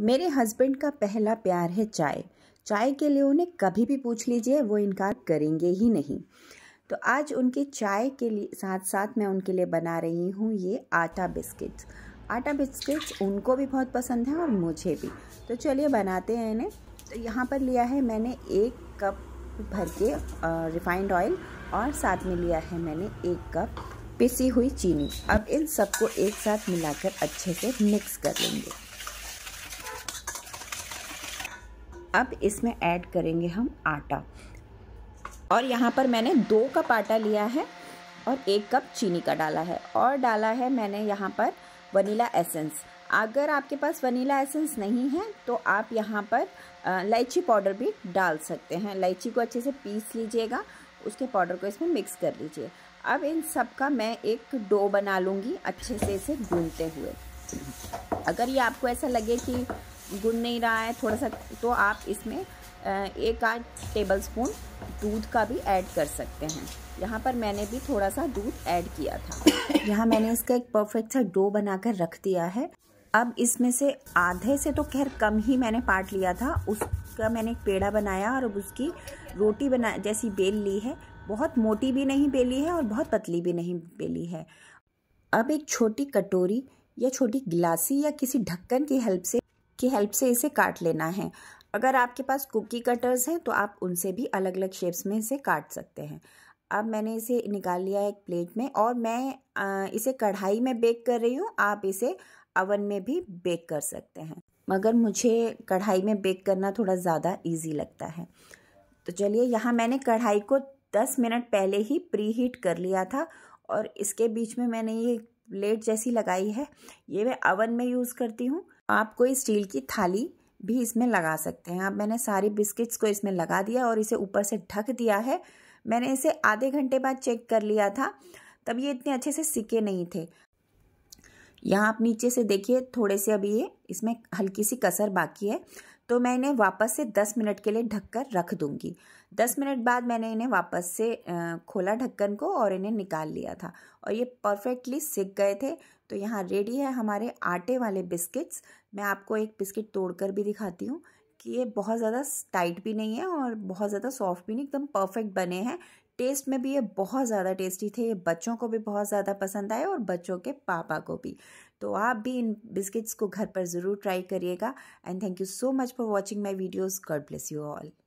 मेरे हस्बैंड का पहला प्यार है चाय चाय के लिए उन्हें कभी भी पूछ लीजिए वो इनकार करेंगे ही नहीं तो आज उनके चाय के लिए साथ साथ मैं उनके लिए बना रही हूँ ये आटा बिस्किट्स आटा बिस्किट्स उनको भी बहुत पसंद है और मुझे भी तो चलिए बनाते हैं इन्हें तो यहाँ पर लिया है मैंने एक कप भर के रिफाइंड ऑयल और साथ में लिया है मैंने एक कप पिसी हुई चीनी अब इन सबको एक साथ मिलाकर अच्छे से मिक्स कर लेंगे अब इसमें ऐड करेंगे हम आटा और यहाँ पर मैंने दो कप आटा लिया है और एक कप चीनी का डाला है और डाला है मैंने यहाँ पर वनीला एसेंस अगर आपके पास वनीला एसेंस नहीं है तो आप यहाँ पर इलायची पाउडर भी डाल सकते हैं इलायची को अच्छे से पीस लीजिएगा उसके पाउडर को इसमें मिक्स कर लीजिए अब इन सब का मैं एक डो बना लूँगी अच्छे से इसे गूंदते हुए अगर ये आपको ऐसा लगे कि गुड़ नहीं रहा है थोड़ा सा तो आप इसमें एक आध टेबल स्पून दूध का भी ऐड कर सकते हैं यहाँ पर मैंने भी थोड़ा सा दूध ऐड किया था यहाँ मैंने इसका एक परफेक्ट सा डो बनाकर रख दिया है अब इसमें से आधे से तो खैर कम ही मैंने पार्ट लिया था उसका मैंने एक पेड़ा बनाया और अब उसकी रोटी बना जैसी बेल ली है बहुत मोटी भी नहीं बेली है और बहुत पतली भी नहीं बेली है अब एक छोटी कटोरी या छोटी गिलासी या किसी ढक्कन की हेल्प से की हेल्प से इसे काट लेना है अगर आपके पास कुकी कटर्स हैं तो आप उनसे भी अलग अलग शेप्स में इसे काट सकते हैं अब मैंने इसे निकाल लिया एक प्लेट में और मैं इसे कढ़ाई में बेक कर रही हूँ आप इसे अवन में भी बेक कर सकते हैं मगर मुझे कढ़ाई में बेक करना थोड़ा ज़्यादा इजी लगता है तो चलिए यहाँ मैंने कढ़ाई को 10 मिनट पहले ही प्री हीट कर लिया था और इसके बीच में मैंने ये प्लेट जैसी लगाई है ये मैं अवन में यूज़ करती हूँ आप कोई स्टील की थाली भी इसमें लगा सकते हैं आप मैंने सारे बिस्किट्स को इसमें लगा दिया और इसे ऊपर से ढक दिया है मैंने इसे आधे घंटे बाद चेक कर लिया था तब ये इतने अच्छे से सिके नहीं थे यहाँ आप नीचे से देखिए थोड़े से अभी ये इसमें हल्की सी कसर बाकी है तो मैं इन्हें वापस से दस मिनट के लिए ढककर रख दूंगी दस मिनट बाद मैंने इन्हें वापस से खोला ढक्कन को और इन्हें निकाल लिया था और ये परफेक्टली सिक गए थे तो यहाँ रेडी है हमारे आटे वाले बिस्किट्स मैं आपको एक बिस्किट तोड़कर भी दिखाती हूँ ये बहुत ज़्यादा टाइट भी नहीं है और बहुत ज़्यादा सॉफ्ट भी नहीं एकदम परफेक्ट बने हैं टेस्ट में भी ये बहुत ज़्यादा टेस्टी थे ये बच्चों को भी बहुत ज़्यादा पसंद आए और बच्चों के पापा को भी तो आप भी इन बिस्किट्स को घर पर ज़रूर ट्राई करिएगा and thank you so much for watching my videos God bless you all